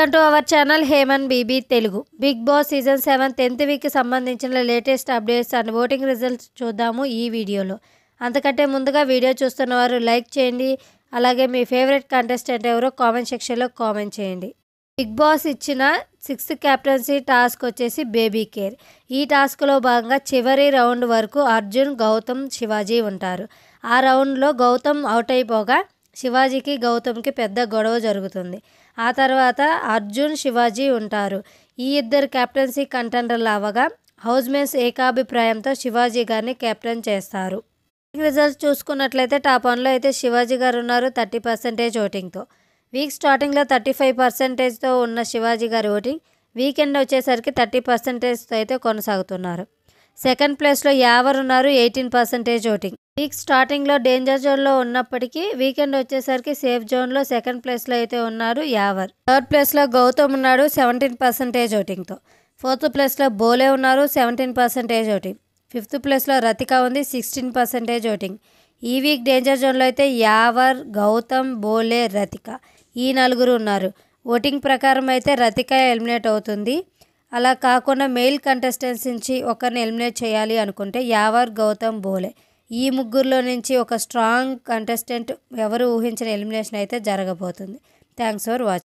welcome to our channel హేమన్ BB Telugu Bigg Boss season seven tenth వీక్కి సంబంధించిన latest updates and voting results చూద్దాము ఈ వీడియోలో అంతకంటే ముందుగా వీడియో చూస్తున్న వారు లైక్ చేయండి అలాగే మీ ఫేవరెట్ కంటెస్టెంట్ ఎవరో కామెంట్ సెక్షన్లో కామెంట్ చేయండి బిగ్ బాస్ ఇచ్చిన సిక్స్త్ క్యాప్టెన్సీ టాస్క్ వచ్చేసి బేబీ కేర్ ఈ టాస్క్లో భాగంగా చివరి రౌండ్ వరకు అర్జున్ గౌతమ్ శివాజీ ఉంటారు ఆ రౌండ్లో గౌతమ్ అవుట్ అయిపోగా శివాజీకి గౌతమ్కి పెద్ద గొడవ జరుగుతుంది ఆ తర్వాత అర్జున్ శివాజీ ఉంటారు ఈ ఇద్దరు కెప్టెన్సీ కంటెండర్లు హౌస్ హౌస్మేన్స్ ఏకాభిప్రాయంతో శివాజీ గారిని కెప్టెన్ చేస్తారు రిజల్ట్స్ చూసుకున్నట్లయితే టాప్ వన్లో అయితే శివాజీ గారు ఉన్నారు థర్టీ పర్సెంటేజ్ ఓటింగ్తో వీక్ స్టార్టింగ్లో థర్టీ ఫైవ్ పర్సెంటేజ్తో ఉన్న శివాజీ గారి ఓటింగ్ వీకెండ్ వచ్చేసరికి థర్టీ పర్సెంటేజ్తో అయితే కొనసాగుతున్నారు సెకండ్ ప్లేస్లో ఉన్నారు ఎయిటీన్ పర్సెంటేజ్ ఓటింగ్ వీక్ స్టార్టింగ్లో డేంజర్ జోన్లో ఉన్నప్పటికీ వీకెండ్ వచ్చేసరికి సేఫ్ జోన్లో సెకండ్ ప్లేస్లో అయితే ఉన్నారు యావర్ థర్డ్ ప్లేస్లో గౌతమ్ ఉన్నాడు సెవెంటీన్ పర్సెంటేజ్ ఓటింగ్తో ఫోర్త్ ప్లేస్లో బోలే ఉన్నారు సెవెంటీన్ పర్సెంటేజ్ ఓటింగ్ ఫిఫ్త్ ప్లేస్లో రతిక ఉంది సిక్స్టీన్ పర్సెంటేజ్ ఓటింగ్ ఈ వీక్ డేంజర్ జోన్లో అయితే యావర్ గౌతమ్ బోలే రతిక ఈ నలుగురు ఉన్నారు ఓటింగ్ ప్రకారం అయితే రతిక ఎలిమినేట్ అవుతుంది అలా కాకుండా మెయిల్ కంటెస్టెంట్స్ నుంచి ఒకరిని ఎలిమినేట్ చేయాలి అనుకుంటే యావర్ గౌతమ్ బోలే ఈ ముగ్గురులో నుంచి ఒక స్ట్రాంగ్ కంటెస్టెంట్ ఎవరు ఊహించిన ఎలిమినేషన్ అయితే జరగబోతుంది థ్యాంక్స్ ఫర్ వాచింగ్